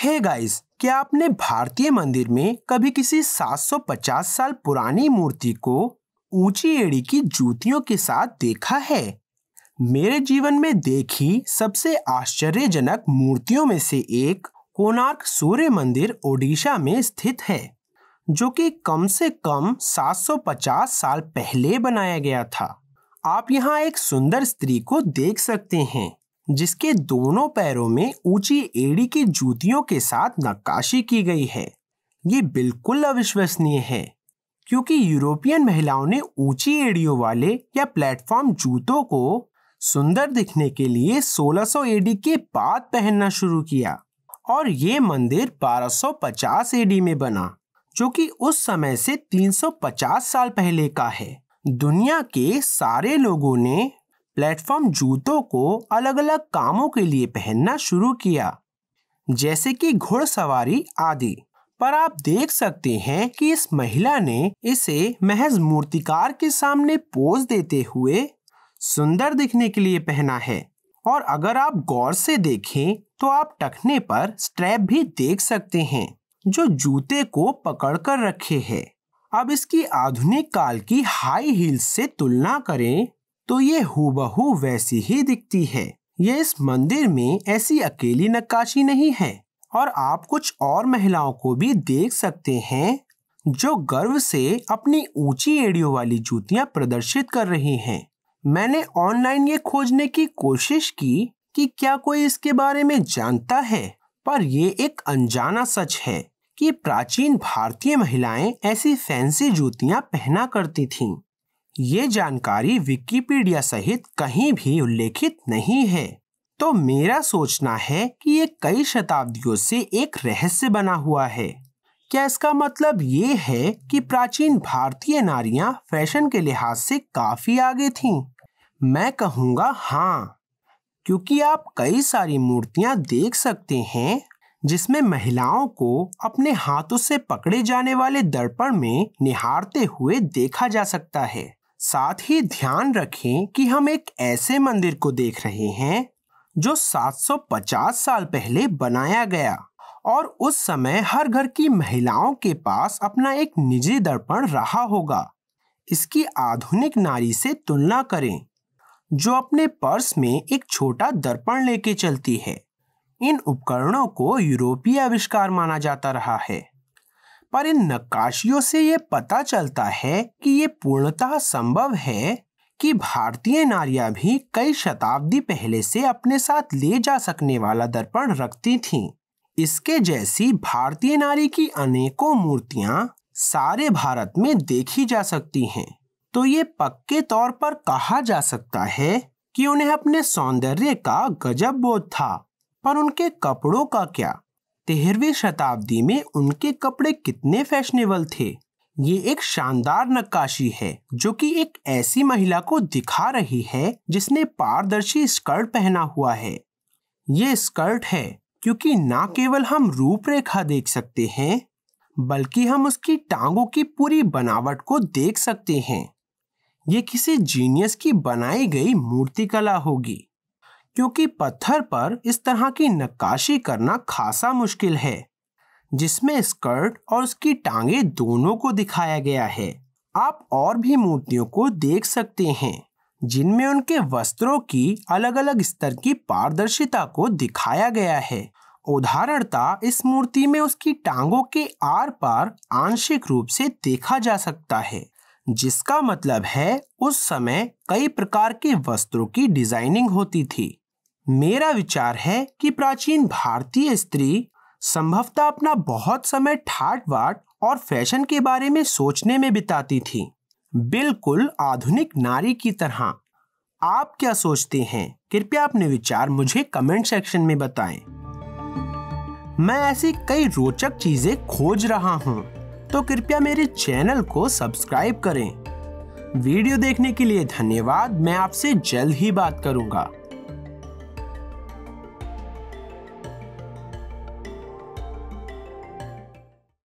हे hey guys क्या आपने भारतीय मंदिर में कभी किसी 750 साल पुरानी मूर्ति को ऊंची एड़ी की जूतियों के साथ देखा है मेरे जीवन में देखी सबसे आश्चर्यजनक मूर्तियों में से एक कोणार्क सूर्य मंदिर ओडिशा में स्थित है जो कि कम से कम 750 साल पहले बनाया गया था आप यहाँ एक सुंदर स्त्री को देख सकते हैं जिसके दोनों पैरों में ऊंची एड़ी की जूतियों के साथ नक्काशी की गई है ये बिल्कुल अविश्वसनीय है क्योंकि यूरोपियन महिलाओं ने ऊंची एड़ियों वाले या प्लेटफॉर्म जूतों को सुंदर दिखने के लिए 1600 एडी के बाद पहनना शुरू किया और ये मंदिर 1250 एडी में बना जो कि उस समय से 350 साल पहले का है दुनिया के सारे लोगों ने प्लेटफॉर्म जूतों को अलग अलग कामों के लिए पहनना शुरू किया जैसे कि घुड़सवारी आदि पर आप देख सकते हैं कि इस महिला ने इसे महज मूर्तिकार के सामने पोज देते हुए सुंदर दिखने के लिए पहना है और अगर आप गौर से देखें तो आप टखने पर स्ट्रैप भी देख सकते हैं जो जूते को पकड़ कर रखे है अब इसकी आधुनिक काल की हाई हील्स से तुलना करें तो ये हूबहू वैसी ही दिखती है ये इस मंदिर में ऐसी अकेली नक्काशी नहीं है और आप कुछ और महिलाओं को भी देख सकते हैं जो गर्व से अपनी ऊंची एड़ियों वाली जूतियां प्रदर्शित कर रही हैं। मैंने ऑनलाइन ये खोजने की कोशिश की कि क्या कोई इसके बारे में जानता है पर ये एक अनजाना सच है कि प्राचीन भारतीय महिलाएं ऐसी फैंसी जूतियां पहना करती थीं। ये जानकारी विकिपीडिया सहित कहीं भी उल्लेखित नहीं है तो मेरा सोचना है कि ये कई शताब्दियों से एक रहस्य बना हुआ है क्या इसका मतलब ये है कि प्राचीन भारतीय नारियां फैशन के लिहाज से काफी आगे थीं? मैं कहूँगा हाँ क्योंकि आप कई सारी मूर्तियां देख सकते हैं जिसमें महिलाओं को अपने हाथों से पकड़े जाने वाले दर्पण में निहारते हुए देखा जा सकता है साथ ही ध्यान रखें कि हम एक ऐसे मंदिर को देख रहे हैं जो 750 साल पहले बनाया गया और उस समय हर घर की महिलाओं के पास अपना एक निजी दर्पण रहा होगा इसकी आधुनिक नारी से तुलना करें जो अपने पर्स में एक छोटा दर्पण लेके चलती है इन उपकरणों को यूरोपीय आविष्कार माना जाता रहा है पर इन नक्काशियों से ये पता चलता है कि ये पूर्णतः संभव है कि भारतीय नारियां भी कई शताब्दी पहले से अपने साथ ले जा सकने वाला दर्पण रखती थीं। इसके जैसी भारतीय नारी की अनेकों मूर्तियां सारे भारत में देखी जा सकती हैं तो ये पक्के तौर पर कहा जा सकता है कि उन्हें अपने सौंदर्य का गजब बोध था पर उनके कपड़ों का क्या तेरहवीं शताब्दी में उनके कपड़े कितने फैशनेबल थे ये एक शानदार नक्काशी है जो कि एक ऐसी महिला को दिखा रही है जिसने पारदर्शी स्कर्ट पहना हुआ है ये स्कर्ट है क्योंकि ना केवल हम रूपरेखा देख सकते हैं बल्कि हम उसकी टांगों की पूरी बनावट को देख सकते हैं ये किसी जीनियस की बनाई गई मूर्तिकला होगी क्योंकि पत्थर पर इस तरह की नक्काशी करना खासा मुश्किल है जिसमें स्कर्ट और उसकी टांगे दोनों को दिखाया गया है आप और भी मूर्तियों को देख सकते हैं जिनमें उनके वस्त्रों की अलग अलग स्तर की पारदर्शिता को दिखाया गया है उदाहरणता इस मूर्ति में उसकी टांगों के आर पार आंशिक रूप से देखा जा सकता है जिसका मतलब है उस समय कई प्रकार के वस्त्रों की डिजाइनिंग होती थी मेरा विचार है कि प्राचीन भारतीय स्त्री संभवतः अपना बहुत समय ठाट वाट और फैशन के बारे में सोचने में बिताती थी बिल्कुल आधुनिक नारी की तरह आप क्या सोचते हैं कृपया अपने विचार मुझे कमेंट सेक्शन में बताएं। मैं ऐसी कई रोचक चीजें खोज रहा हूं, तो कृपया मेरे चैनल को सब्सक्राइब करें वीडियो देखने के लिए धन्यवाद मैं आपसे जल्द ही बात करूंगा